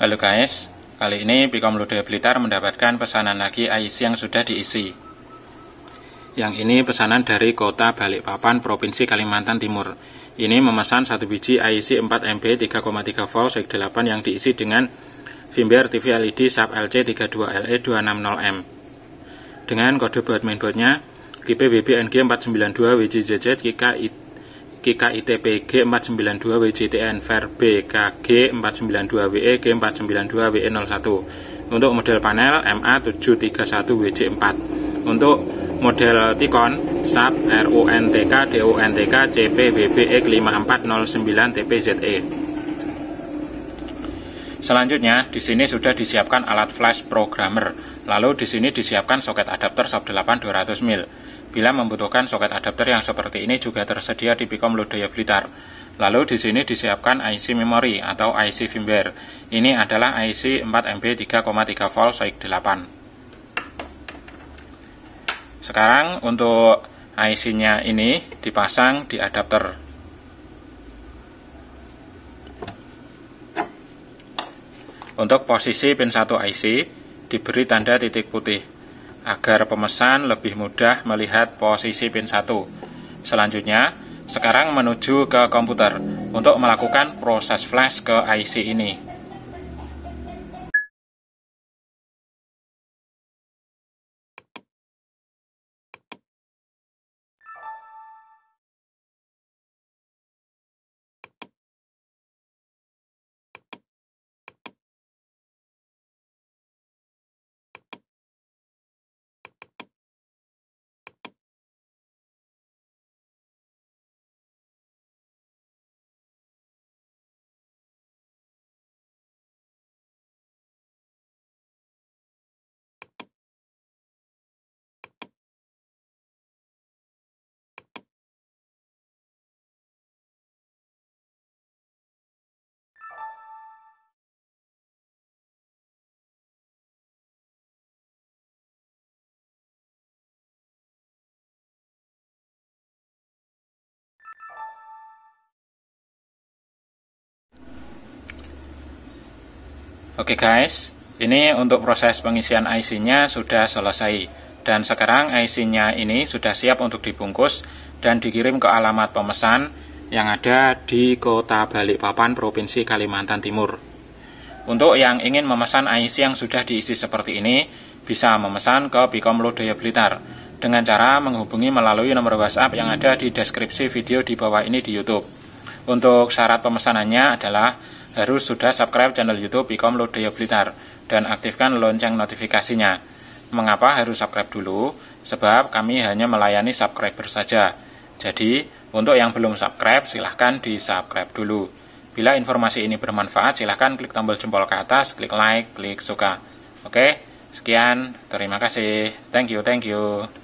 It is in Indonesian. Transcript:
Halo guys, kali ini Bicom Ludo Blitar mendapatkan pesanan lagi IC yang sudah diisi. Yang ini pesanan dari kota Balikpapan, Provinsi Kalimantan Timur. Ini memesan satu biji IC 4 MB 3,3 volt seg 8 yang diisi dengan firmware TV LED sub LC32LE260M. Dengan kode buat mainboardnya, KIP BBNG492WJJZ KIK KKITP G492 WJTN Verb KG 492 WE G492 WE01 untuk model panel MA731 WJ4 untuk model Tikon SAP RUNTK DUNTK CPBBE 5409 TPZE Selanjutnya, di sini sudah disiapkan alat flash programmer. Lalu di sini disiapkan soket adapter SOP8 200 mil. Bila membutuhkan soket adapter yang seperti ini juga tersedia di Bicom Lodaya Blitar. Lalu di sini disiapkan IC memory atau IC firmware. Ini adalah IC 4MB 33 volt SOIC 8. Sekarang untuk IC-nya ini dipasang di adapter. Untuk posisi pin 1 IC diberi tanda titik putih agar pemesan lebih mudah melihat posisi pin 1. Selanjutnya, sekarang menuju ke komputer untuk melakukan proses flash ke IC ini. Oke guys, ini untuk proses pengisian IC-nya sudah selesai. Dan sekarang IC-nya ini sudah siap untuk dibungkus dan dikirim ke alamat pemesan yang ada di kota Balikpapan, Provinsi Kalimantan Timur. Untuk yang ingin memesan IC yang sudah diisi seperti ini, bisa memesan ke Bikom Lodaya Blitar dengan cara menghubungi melalui nomor WhatsApp yang ada di deskripsi video di bawah ini di YouTube. Untuk syarat pemesanannya adalah harus sudah subscribe channel YouTube Ikom Lodaya Blitar dan aktifkan lonceng notifikasinya. Mengapa harus subscribe dulu? Sebab kami hanya melayani subscriber saja. Jadi, untuk yang belum subscribe, silahkan di subscribe dulu. Bila informasi ini bermanfaat, silahkan klik tombol jempol ke atas, klik like, klik suka. Oke, sekian. Terima kasih. Thank you, thank you.